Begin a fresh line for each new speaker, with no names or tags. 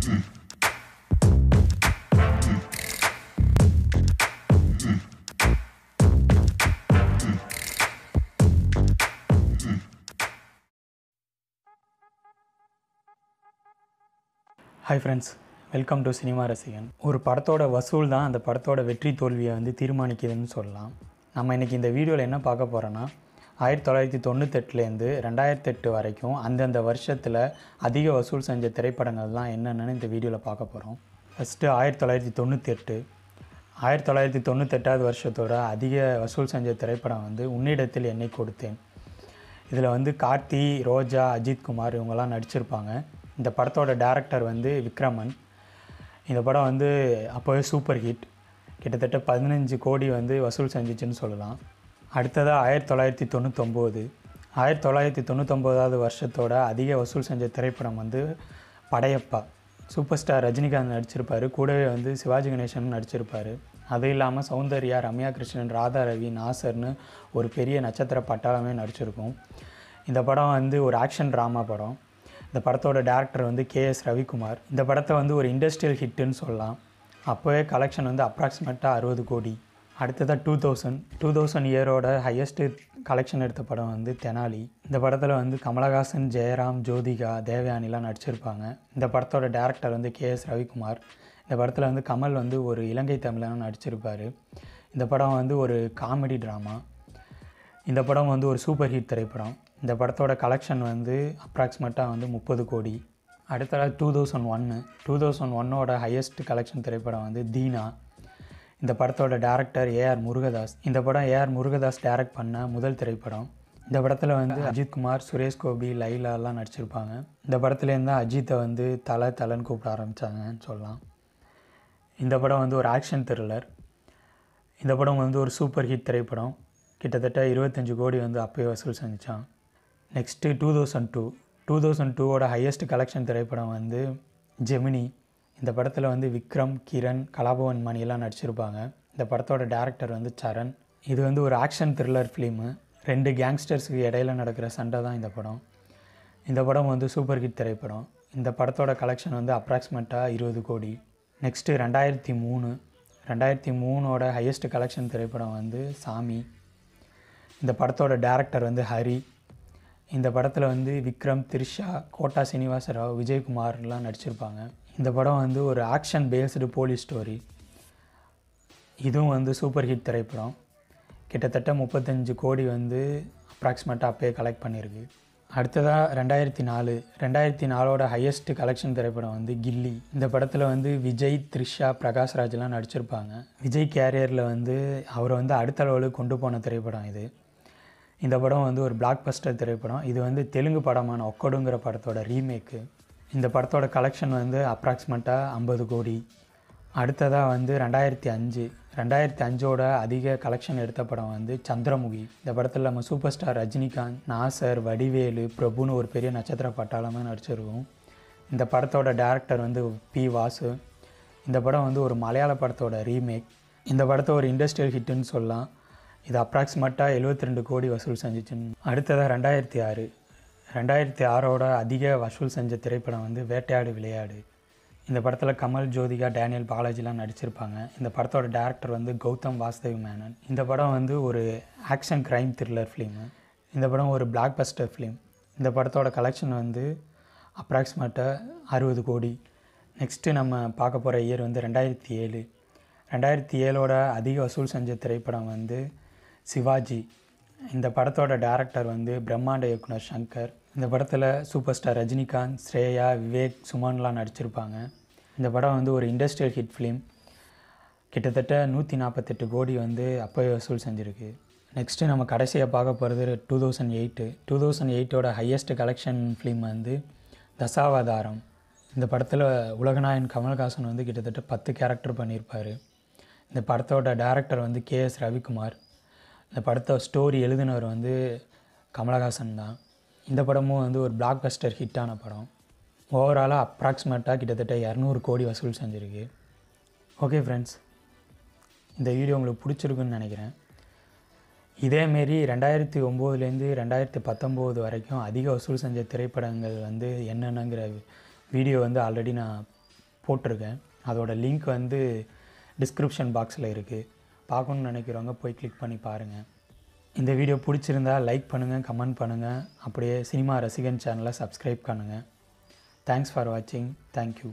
hi friends welcome to cinema ரசிகன் ஒரு படத்தோட வசூல் தான் அந்த படத்தோட வெற்றி தோல்வியை வந்து தீர்மானிக்குதுன்னு சொல்லலாம் நம்ம இன்றைக்கி இந்த வீடியோவில் என்ன பார்க்க போகிறோன்னா ஆயிரத்தி தொள்ளாயிரத்தி தொண்ணூத்தெட்டுலேருந்து ரெண்டாயிரத்தி எட்டு வரைக்கும் அந்தந்த வருஷத்தில் அதிக வசூல் செஞ்ச திரைப்படங்கள்லாம் என்னென்னு இந்த வீடியோவில் பார்க்க போகிறோம் ஃபஸ்ட்டு ஆயிரத்தி தொள்ளாயிரத்தி தொண்ணூற்றெட்டு ஆயிரத்தி தொள்ளாயிரத்தி தொண்ணூத்தெட்டாவது வருஷத்தோட அதிக வசூல் செஞ்ச திரைப்படம் வந்து உன்னிடத்தில் என்னை கொடுத்தேன் இதில் வந்து கார்த்தி ரோஜா அஜித்குமார் இவங்கெல்லாம் நடிச்சிருப்பாங்க இந்த படத்தோட டேரக்டர் வந்து விக்ரமன் இந்த படம் வந்து அப்போவே சூப்பர் ஹிட் கிட்டத்தட்ட பதினஞ்சு கோடி வந்து வசூல் செஞ்சிச்சுன்னு சொல்லலாம் அடுத்ததாக ஆயிரத்தி தொள்ளாயிரத்தி தொண்ணூத்தொம்போது ஆயிரத்தி தொள்ளாயிரத்தி தொண்ணூத்தொம்போதாவது வருஷத்தோட அதிக வசூல் செஞ்ச திரைப்படம் வந்து படையப்பா சூப்பர் ஸ்டார் ரஜினிகாந்த் நடிச்சிருப்பார் கூடவே வந்து சிவாஜி கணேசன் நடிச்சிருப்பார் அது இல்லாமல் சௌந்தர்யா ரம்யா கிருஷ்ணன் ராதா ரவி நாசர்னு ஒரு பெரிய நட்சத்திர பட்டாளமே நடிச்சிருக்கும் இந்த படம் வந்து ஒரு ஆக்ஷன் ட்ராமா படம் இந்த படத்தோட டேரக்டர் வந்து கே எஸ் ரவிக்குமார் இந்த படத்தை வந்து ஒரு இண்டஸ்ட்ரியல் ஹிட்டுன்னு சொல்லலாம் அப்போவே கலெக்ஷன் வந்து அப்ராக்சிமேட்டாக அறுபது கோடி அடுத்ததாக டூ தௌசண்ட் டூ தௌசண்ட் இயரோட ஹையஸ்ட்டு கலெக்ஷன் எடுத்த படம் வந்து தெனாலி இந்த படத்தில் வந்து கமலஹாசன் ஜெயராம் ஜோதிகா தேவயானிலாம் நடிச்சிருப்பாங்க இந்த படத்தோட டேரக்டர் வந்து கே எஸ் ரவிக்குமார் இந்த படத்தில் வந்து கமல் வந்து ஒரு இலங்கை தமிழனாக நடிச்சிருப்பார் இந்த படம் வந்து ஒரு காமெடி ட்ராமா இந்த படம் வந்து ஒரு சூப்பர் ஹிட் திரைப்படம் இந்த படத்தோட கலெக்ஷன் வந்து அப்ராக்சிமேட்டாக வந்து முப்பது கோடி அடுத்ததாக டூ தௌசண்ட் ஒன்று டூ தௌசண்ட் ஒன்னோட ஹையஸ்ட் கலெக்ஷன் திரைப்படம் வந்து தீனா இந்த படத்தோட டேரக்டர் ஏஆர் முருகதாஸ் இந்த படம் ஏஆர் முருகதாஸ் டேரக்ட் பண்ண முதல் திரைப்படம் இந்த படத்தில் வந்து அஜித்குமார் சுரேஷ் கோபி லைலாலாம் நடிச்சிருப்பாங்க இந்த படத்துலேருந்து தான் அஜித்தை வந்து தலை தலைன்னு கூப்பிட ஆரம்பித்தாங்கன்னு சொல்லலாம் இந்த படம் வந்து ஒரு ஆக்ஷன் த்ரில்லர் இந்த படம் வந்து ஒரு சூப்பர் ஹிட் திரைப்படம் கிட்டத்தட்ட இருபத்தஞ்சி கோடி வந்து அப்போயே வசூல் செஞ்சான் next two thousand two two thousand டூவோட ஹையஸ்ட் கலெக்ஷன் திரைப்படம் வந்து ஜெமினி இந்த படத்தில் வந்து விக்ரம் கிரண் கலாபவன் மணியெல்லாம் நடிச்சிருப்பாங்க இந்த படத்தோட டேரக்டர் வந்து சரண் இது வந்து ஒரு ஆக்ஷன் த்ரில்லர் ஃபிலிமு ரெண்டு கேங்ஸ்டர்ஸுக்கு இடையில நடக்கிற சண்டை தான் இந்த படம் இந்த படம் வந்து சூப்பர் ஹிட் திரைப்படம் இந்த படத்தோட கலெக்ஷன் வந்து அப்ராக்சிமேட்டாக இருபது கோடி நெக்ஸ்ட்டு ரெண்டாயிரத்தி மூணு ரெண்டாயிரத்தி மூணோட ஹையஸ்ட் கலெக்ஷன் திரைப்படம் வந்து சாமி இந்த படத்தோட டேரக்டர் வந்து ஹரி இந்த படத்தில் வந்து விக்ரம் திரிஷா கோட்டா சீனிவாச ராவ் விஜயகுமார்லாம் நடிச்சிருப்பாங்க இந்த படம் வந்து ஒரு ஆக்ஷன் பேஸ்டு போலீஸ் ஸ்டோரி இதுவும் வந்து சூப்பர் ஹிட் திரைப்படம் கிட்டத்தட்ட முப்பத்தஞ்சு கோடி வந்து அப்ராக்சிமேட்டாக அப்பயே கலெக்ட் பண்ணியிருக்கு அடுத்ததாக ரெண்டாயிரத்தி நாலு ரெண்டாயிரத்தி நாலோட ஹையஸ்ட்டு கலெக்ஷன் திரைப்படம் வந்து கில்லி இந்த படத்தில் வந்து விஜய் த்ரிஷா பிரகாஷ்ராஜ்லாம் நடிச்சிருப்பாங்க விஜய் கேரியரில் வந்து அவரை வந்து அடுத்த அளவுக்கு கொண்டு போன திரைப்படம் இது இந்த படம் வந்து ஒரு பிளாக் பஸ்டர் திரைப்படம் இது வந்து தெலுங்கு படமான ஒக்கடுங்கிற படத்தோட ரீமேக்கு இந்த படத்தோட கலெக்ஷன் வந்து அப்ராக்சிமேட்டாக ஐம்பது கோடி அடுத்ததாக வந்து ரெண்டாயிரத்தி அஞ்சு ரெண்டாயிரத்தி அஞ்சோட அதிக கலெக்ஷன் எடுத்த படம் வந்து சந்திரமுகி இந்த படத்தில் நம்ம சூப்பர் ஸ்டார் ரஜினிகாந்த் நாசர் வடிவேலு பிரபுன்னு ஒரு பெரிய நட்சத்திர பட்டாளமாக நடிச்சிருக்கோம் இந்த படத்தோட டேரக்டர் வந்து பி வாசு இந்த படம் வந்து ஒரு மலையாள படத்தோட ரீமேக் இந்த படத்தை ஒரு இண்டஸ்ட்ரியல் ஹிட்டுன்னு சொல்லலாம் இது அப்ராக்சிமேட்டாக எழுபத்தி ரெண்டு கோடி வசூல் செஞ்சிச்சுன்னு அடுத்ததாக ரெண்டாயிரத்தி ஆறு ரெண்டாயிரத்தி ஆறோட அதிக வசூல் செஞ்ச திரைப்படம் வந்து வேட்டையாடு விளையாடு இந்த படத்தில் கமல் ஜோதிகா டேனியல் பாலாஜிலாம் நடிச்சிருப்பாங்க இந்த படத்தோட டேரக்டர் வந்து கௌதம் வாசுதேவ் மேனன் இந்த படம் வந்து ஒரு ஆக்ஷன் க்ரைம் த்ரில்லர் ஃபிலிமு இந்த படம் ஒரு பிளாக் பஸ்டர் ஃபிலிம் இந்த படத்தோட கலெக்ஷன் வந்து அப்ராக்சிமேட்டாக அறுபது கோடி நெக்ஸ்ட்டு நம்ம பார்க்க போகிற இயர் வந்து ரெண்டாயிரத்தி ஏழு ரெண்டாயிரத்தி ஏழோட அதிக வசூல் செஞ்ச திரைப்படம் வந்து சிவாஜி இந்த படத்தோட டேரக்டர் வந்து பிரம்மாண்ட இயக்குனர் சங்கர் இந்த படத்தில் சூப்பர் ஸ்டார் ரஜினிகாந்த் ஸ்ரேயா விவேக் சுமன்லாம் நடிச்சிருப்பாங்க இந்த படம் வந்து ஒரு இண்டஸ்ட்ரியல் ஹிட் ஃபிலிம் கிட்டத்தட்ட நூற்றி நாற்பத்தெட்டு கோடி வந்து அப்போ வசூல் செஞ்சுருக்கு நெக்ஸ்ட்டு நம்ம கடைசியாக பார்க்க போகிறது two thousand eight two thousand எயிட்டோட ஹையஸ்ட் கலெக்ஷன் ஃபிலிம் வந்து தசாவதாரம் இந்த படத்தில் உலகநாயன் கமல்ஹாசன் வந்து கிட்டத்தட்ட பத்து கேரக்டர் பண்ணியிருப்பார் இந்த படத்தோட டேரக்டர் வந்து கே எஸ் ரவிக்குமார் இந்த படத்தை ஸ்டோரி எழுதினவர் வந்து கமலஹாசன் தான் இந்த படமும் வந்து ஒரு பிளாக் பஸ்டர் ஹிட்டான படம் ஓவராலாக அப்ராக்சிமேட்டாக கிட்டத்தட்ட இரநூறு கோடி வசூல் செஞ்சுருக்கு ஓகே ஃப்ரெண்ட்ஸ் இந்த வீடியோ உங்களுக்கு பிடிச்சிருக்குன்னு நினைக்கிறேன் இதேமாரி ரெண்டாயிரத்தி ஒம்போதுலேருந்து ரெண்டாயிரத்தி பத்தொம்போது வரைக்கும் அதிக வசூல் செஞ்ச திரைப்படங்கள் வந்து என்னென்னங்கிற வீடியோ வந்து ஆல்ரெடி நான் போட்டிருக்கேன் அதோடய லிங்க் வந்து டிஸ்கிரிப்ஷன் பாக்ஸில் இருக்குது பார்க்கணுன்னு நினைக்கிறவங்க போய் கிளிக் பண்ணி பாருங்கள் இந்த வீடியோ பிடிச்சிருந்தா லைக் பண்ணுங்கள் கமெண்ட் பண்ணுங்கள் அப்படியே சினிமா ரசிகன் சேனலை சப்ஸ்கிரைப் பண்ணுங்கள் தேங்க்ஸ் ஃபார் வாட்சிங் தேங்க்யூ